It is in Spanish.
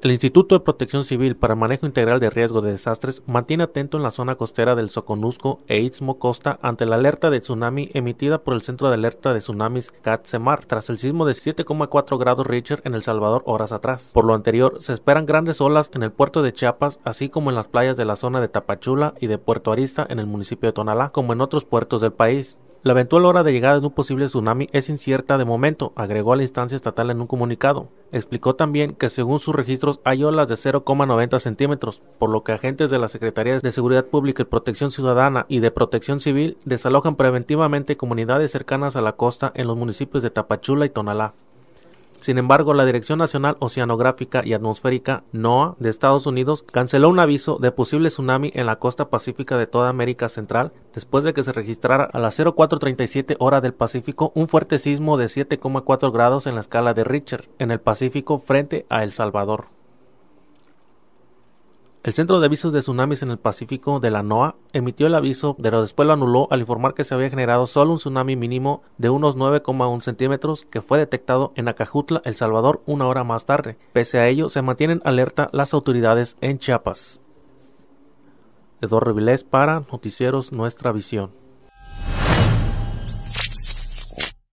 El Instituto de Protección Civil para Manejo Integral de Riesgo de Desastres mantiene atento en la zona costera del Soconusco e Istmo Costa ante la alerta de tsunami emitida por el Centro de Alerta de Tsunamis CATSEMAR tras el sismo de 7,4 grados Richter en El Salvador horas atrás. Por lo anterior, se esperan grandes olas en el puerto de Chiapas, así como en las playas de la zona de Tapachula y de Puerto Arista en el municipio de Tonalá, como en otros puertos del país. La eventual hora de llegada de un posible tsunami es incierta de momento, agregó la instancia estatal en un comunicado. Explicó también que según sus registros hay olas de 0,90 centímetros, por lo que agentes de las Secretarías de Seguridad Pública y Protección Ciudadana y de Protección Civil desalojan preventivamente comunidades cercanas a la costa en los municipios de Tapachula y Tonalá. Sin embargo, la Dirección Nacional Oceanográfica y Atmosférica, NOAA, de Estados Unidos, canceló un aviso de posible tsunami en la costa pacífica de toda América Central después de que se registrara a las 0437 hora del Pacífico un fuerte sismo de 7,4 grados en la escala de Richter en el Pacífico frente a El Salvador. El Centro de Avisos de Tsunamis en el Pacífico de la NOAA emitió el aviso, pero después lo anuló al informar que se había generado solo un tsunami mínimo de unos 9,1 centímetros que fue detectado en Acajutla, El Salvador, una hora más tarde. Pese a ello, se mantienen alerta las autoridades en Chiapas. Eduardo Vilés para Noticieros Nuestra Visión.